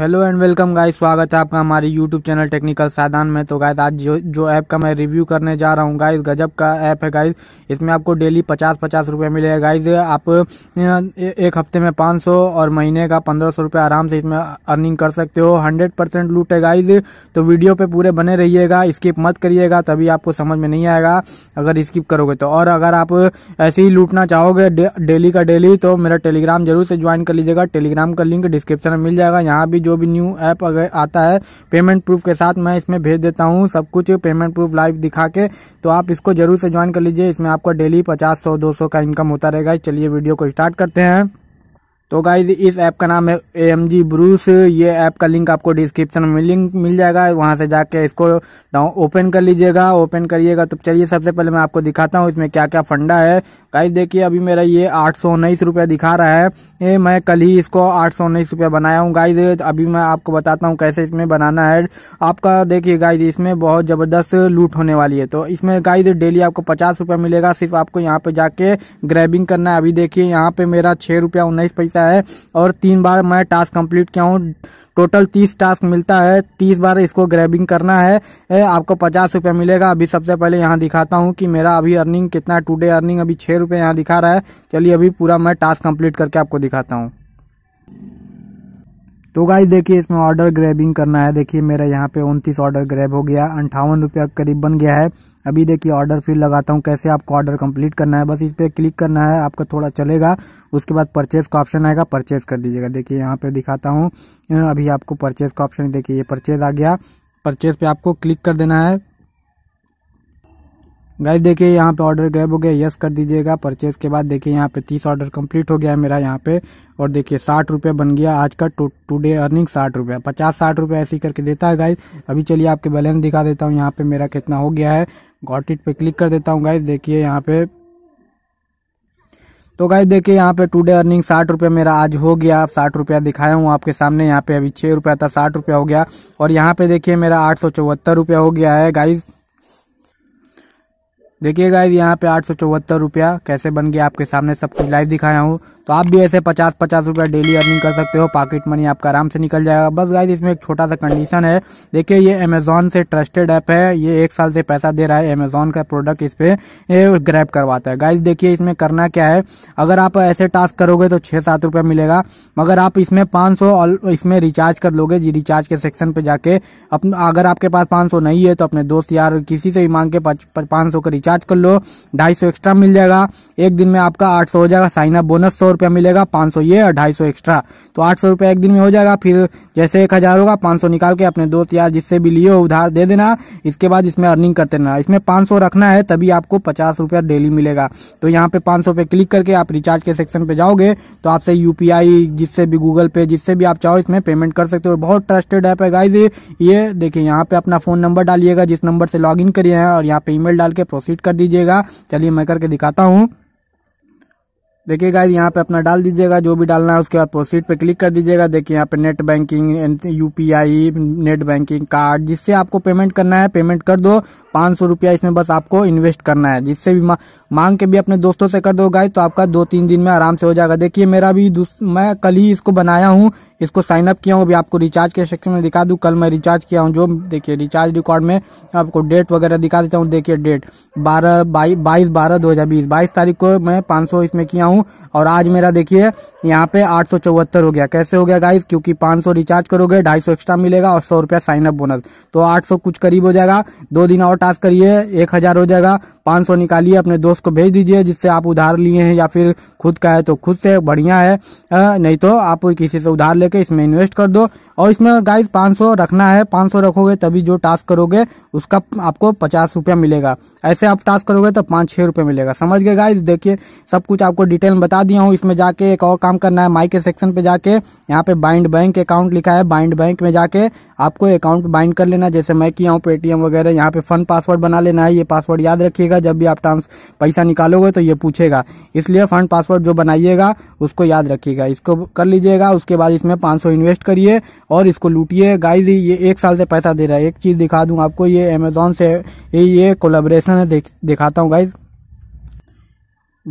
hello and welcome guys स्वागत है आपका हमारे यूट्यूब चैनल टेक्निकल साधन में तो गाइस आज जो जो ऐप का मैं रिव्यू करने जा रहा हूँ गाइस गजब का ऐप है गाइस इसमें आपको डेली पचास पचास रुपये मिलेगा गाइस आप एक हफ्ते में पाँच सौ और महीने का पंद्रह सौ रुपये आराम से इसमें अर्निंग कर सकते हो हंड्रेड परसेंट लूट है गाइज तो वीडियो पे पूरे बने रहिएगा स्किप मत करिएगा तभी आपको समझ में नहीं आएगा अगर स्किप करोगे तो और अगर आप ऐसे ही लूटना चाहोगे डेली का डेली तो मेरा टेलीग्राम जरूर से ज्वाइन कर लीजिएगा टेलीग्राम का लिंक डिस्क्रिप्शन में मिल जाएगा यहाँ भी जो भी न्यू ऐप अगर आता है पेमेंट प्रूफ के साथ मैं इसमें भेज देता हूँ सब कुछ पेमेंट प्रूफ लाइव दिखा के तो आप इसको जरूर से ज्वाइन कर लीजिए इसमें आपको डेली पचास सौ दो सौ का इनकम होता रहेगा चलिए वीडियो को स्टार्ट करते हैं तो गाइज इस ऐप का नाम है ए एम जी ब्रूस ये ऐप का लिंक आपको डिस्क्रिप्शन में लिंक मिल जाएगा वहाँ से जाके इसको डाउन ओपन कर लीजिएगा ओपन करिएगा तो चलिए सबसे पहले मैं आपको दिखाता हूँ इसमें क्या क्या फंडा है गाइस देखिए अभी मेरा ये आठ सौ उन्नीस रूपया दिखा रहा है ये मैं कल ही इसको आठ सौ उन्नीस रूपया बनाया हूँ गाइस अभी मैं आपको बताता हूँ कैसे इसमें बनाना है आपका देखिए गाइस इसमें बहुत जबरदस्त लूट होने वाली है तो इसमें गाइस डेली आपको पचास रूपया मिलेगा सिर्फ आपको यहाँ पे जाके ग्रैबिंग करना है अभी देखिए यहाँ पे मेरा छह रुपया उन्नीस पैसा है और तीन बार मैं टास्क कम्प्लीट किया हूँ टोटल तीस टास्क मिलता है तीस बार इसको ग्रैबिंग करना है आपको पचास रूपया मिलेगा अभी सबसे पहले यहाँ दिखाता हूँ कि मेरा अभी अर्निंग कितना टू टुडे अर्निंग अभी छः रुपये यहाँ दिखा रहा है चलिए अभी पूरा मैं टास्क कंप्लीट करके आपको दिखाता हूँ तो गाई देखिए इसमें ऑर्डर ग्रैबिंग करना है देखिए मेरा यहाँ पे उनतीस ऑर्डर ग्रैब हो गया अंठावन रुपया करीब बन गया है अभी देखिए ऑर्डर फिर लगाता हूँ कैसे आपको ऑर्डर कंप्लीट करना है बस इस पर क्लिक करना है आपका थोड़ा चलेगा उसके बाद परचेज का ऑप्शन आएगा परचेज कर दीजिएगा देखिए यहाँ पे दिखाता हूँ अभी आपको परचेज का ऑप्शन देखिए ये परचेज आ गया परचेज पे आपको क्लिक कर देना है गाइस देखिए यहाँ पे ऑर्डर ग्रैब हो गया यस कर दीजिएगा परचेज के बाद देखिए यहाँ पे तीस ऑर्डर कंप्लीट हो गया है मेरा यहाँ पे और देखिए साठ रुपये बन गया आज का टूडे अर्निंग साठ रुपये पचास साठ रुपये ऐसी करके देता है गाइस अभी चलिए आपके बैलेंस दिखा देता हूँ यहाँ पे मेरा कितना हो गया है गॉट इट पे क्लिक कर देता हूँ गाइस देखिए यहाँ पे तो गाइज देखिए यहाँ पे टुडे अर्निंग साठ रुपये मेरा आज हो गया साठ रुपया दिखाया हूँ आपके सामने यहाँ पे अभी छः रुपया था साठ रुपया हो गया और यहाँ पे देखिए मेरा आठ सौ चौहत्तर रुपया हो गया है गाइज़ देखिए गाइज यहाँ पे आठ सौ चौहत्तर रुपया कैसे बन गया आपके सामने सब कुछ लाइव दिखाया हूँ तो आप भी ऐसे पचास पचास रुपया डेली अर्निंग कर सकते हो पॉकेट मनी आपका आराम से निकल जाएगा बस गाइज इसमें एक छोटा सा कंडीशन है देखिए ये अमेजोन से ट्रस्टेड ऐप है ये एक साल से पैसा दे रहा है अमेजोन का प्रोडक्ट इस पे ग्रैप करवाता है गाइज देखिए इसमें करना क्या है अगर आप ऐसे टास्क करोगे तो छह सात रुपया मिलेगा मगर आप इसमें पांच सौ इसमें रिचार्ज कर लोगे जी रिचार्ज के सेक्शन पे जाके अगर आपके पास पाँच सौ नहीं है तो अपने दोस्त यार किसी से भी मांग के पाँच सौ का रिचार्ज रिचार्ज कर लो ढाई सौ एक्स्ट्रा मिल जाएगा एक दिन में आपका आठ सौ हो जाएगा साइन अप बोनस सौ रुपया मिलेगा पांच सौ ये और ढाई सौ एक्स्ट्रा तो आठ सौ रुपया एक दिन में हो जाएगा फिर जैसे एक हजार होगा पांच सौ निकाल के अपने दोस्त यार जिससे भी लिए उधार दे देना इसके बाद इसमें अर्निंग करते रहना इसमें पांच सौ रखना है तभी आपको पचास रुपया डेली मिलेगा तो यहाँ पे पांच सौ पे क्लिक करके आप रिचार्ज के सेक्शन पे जाओगे तो आपसे यूपीआई जिससे भी गूगल पे जिससे भी आप चाहो इसमें पेमेंट कर सकते हो बहुत ट्रस्टेड ऐप है गाइज ये देखिए यहाँ पे अपना फोन नंबर डालिएगा जिस नंबर से लॉग इन करिए और यहाँ पे ईमेल डाल के प्रोसीड फिट कर दीजिएगा चलिए मैं करके दिखाता हूँ देखिए गाइज यहाँ पे अपना डाल दीजिएगा जो भी डालना है उसके बाद प्रोसीड पे क्लिक कर दीजिएगा देखिए यहाँ पे net banking UPI net banking card जिससे आपको पेमेंट करना है पेमेंट कर दो पांच सौ रुपया इसमें बस आपको इन्वेस्ट करना है जिससे भी मा, मांग के भी अपने दोस्तों से कर दो गाय तो आपका दो तीन दिन में आराम से हो जाएगा देखिए मेरा भी मैं कल ही इसको बनाया हूँ इसको साइन अप किया हूँ अभी आपको रिचार्ज के सेक्शन में दिखा दू कल मैं रिचार्ज किया हूँ जो देखिये रिचार्ज रिकॉर्ड में आपको डेट वगैरह दिखा देता हूँ देखिये डेट बारह बाईस बारह दो हज़ार बीस बाईस तारीख को मैं पांच सौ इसमें किया हूँ और आज मेरा देखिये यहाँ पे आठ सौ चौहत्तर हो गया कैसे हो गया गाइज क्योंकि पांच सौ रिचार्ज करोगे ढाई सौ एक्स्ट्रा मिलेगा और सौ रुपया साइन अप बोनस तो आठ सौ कुछ करीब हो जाएगा दो दिन और पचास करिए एक हजार हो जाएगा पाँच सौ निकालिए अपने दोस्त को भेज दीजिए जिससे आप उधार लिए हैं या फिर खुद का है तो खुद से बढ़िया है नहीं तो आप किसी से उधार लेके इसमें इन्वेस्ट कर दो और इसमें गाइज 500 रखना है 500 रखोगे तभी जो टास्क करोगे उसका आपको पचास रुपया मिलेगा ऐसे आप टास्क करोगे तो पाँच छः रुपये मिलेगा समझ गए गाइज देखिए सब कुछ आपको डिटेल बता दिया हूँ इसमें जाके एक और काम करना है माई के सेक्शन पे जाके यहाँ पे बाइंड बैंक अकाउंट लिखा है बाइंड बैंक में जाके आपको अकाउंट बाइंड कर लेना जैसे मैं किया हूँ पेटीएम वगैरह यहाँ पे फन पासवर्ड बना लेना है ये पासवर्ड याद रखिएगा जब भी आप ट्रांस पैसा निकालोगे तो ये पूछेगा इसलिए फंड पासवर्ड जो बनाइएगा उसको याद रखिएगा इसको कर लीजिएगा उसके बाद इसमें 500 इन्वेस्ट करिए और इसको लूटिए गाइज ये एक साल से पैसा दे रहा है एक चीज़ दिखा दूं आपको ये अमेजोन से ये कोलेब्रेशन है देख, दिखाता हूँ गाइज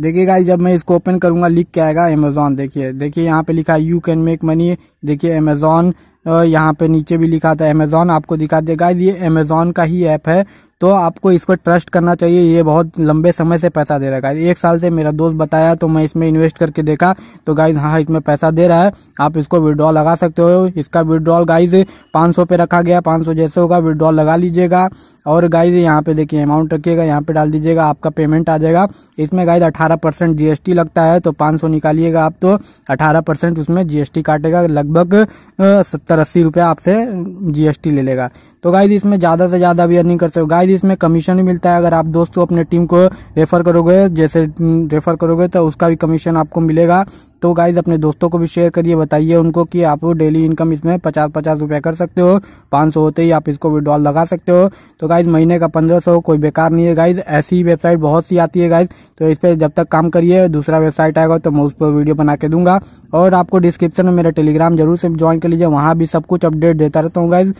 देखिए गाइज जब मैं इसको ओपन करूंगा लिख के आएगा अमेजोन देखिए देखिए यहाँ पे लिखा है यू कैन मेक मनी देखिए अमेजोन यहाँ पे नीचे भी लिखा था अमेजोन आपको दिखा दिया गाइज ये अमेजोन का ही ऐप है तो आपको इसको ट्रस्ट करना चाहिए ये बहुत लंबे समय से पैसा दे रहा है एक साल से मेरा दोस्त बताया तो मैं इसमें इन्वेस्ट करके देखा तो गाइज हाँ, हाँ इसमें पैसा दे रहा है आप इसको विड्रॉल लगा सकते हो इसका विड्रॉल गाइज पाँच पे रखा गया पाँच जैसे होगा विड्रॉल लगा लीजिएगा और गाइज यहाँ पे देखिए अमाउंट रखिएगा यहाँ पे डाल दीजिएगा आपका पेमेंट आ जाएगा इसमें गाइज अठारह परसेंट जीएसटी लगता है तो पाँच सौ निकालिएगा आप तो अठारह परसेंट उसमें जीएसटी काटेगा लगभग सत्तर अस्सी रुपया आपसे जीएसटी ले लेगा तो गाइज इसमें ज़्यादा से ज़्यादा भी अर्निंग कर सकते हो गाइज इसमें कमीशन भी मिलता है अगर आप दोस्तों अपने टीम को रेफर करोगे जैसे रेफर हम्म, करोगे तो उसका भी कमीशन आपको मिलेगा तो गाइज अपने दोस्तों को भी शेयर करिए बताइए उनको कि आप डेली इनकम इसमें पचास पचास रुपया कर सकते हो पाँच सौ होते ही आप इसको विड्रॉल लगा सकते हो तो गाइज महीने का पंद्रह सौ कोई बेकार नहीं है गाइज ऐसी वेबसाइट बहुत सी आती है गाइज तो इस पर जब तक काम करिए दूसरा वेबसाइट आएगा तो मैं उस पर वीडियो बना के दूंगा और आपको डिस्क्रिप्शन में मेरा टेलीग्राम जरूर से ज्वाइन कर लीजिए वहाँ भी सब कुछ अपडेट देता रहता हूँ गाइज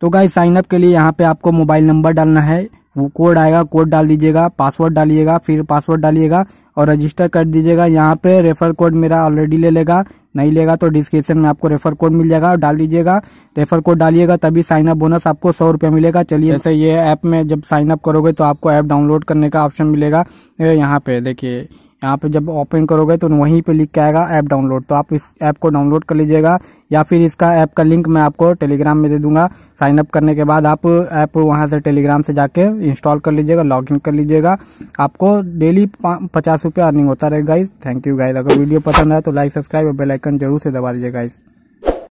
तो साइन अप के लिए यहाँ पे आपको मोबाइल नंबर डालना है वो कोड आएगा कोड डाल दीजिएगा पासवर्ड डालिएगा फिर पासवर्ड डालिएगा और रजिस्टर कर दीजिएगा यहाँ पे रेफर कोड मेरा ऑलरेडी ले लेगा नहीं लेगा तो डिस्क्रिप्शन में आपको रेफर कोड मिल जाएगा और डाल दीजिएगा रेफर कोड डालिएगा तभी साइन अप बोनस आपको सौ रुपया मिलेगा चलिए ऐसे ये ऐप में जब साइन अप करोगे तो आपको ऐप डाउनलोड करने का ऑप्शन मिलेगा यहाँ पे देखिए यहाँ पे जब ओपन करोगे तो वहीं पे लिख के आएगा ऐप डाउनलोड तो आप इस ऐप को डाउनलोड कर लीजिएगा या फिर इसका ऐप का लिंक मैं आपको टेलीग्राम में दे दूंगा साइन अप करने के बाद आप ऐप वहां से टेलीग्राम से जाके इंस्टॉल कर लीजिएगा लॉगिन कर लीजिएगा आपको डेली पचास रुपया अर्निंग होता रहेगा गाइज थैंक यू गाइज अगर वीडियो पसंद आए तो लाइक सब्सक्राइब और बेलाइकन जरूर से दबा दीजिए गाइज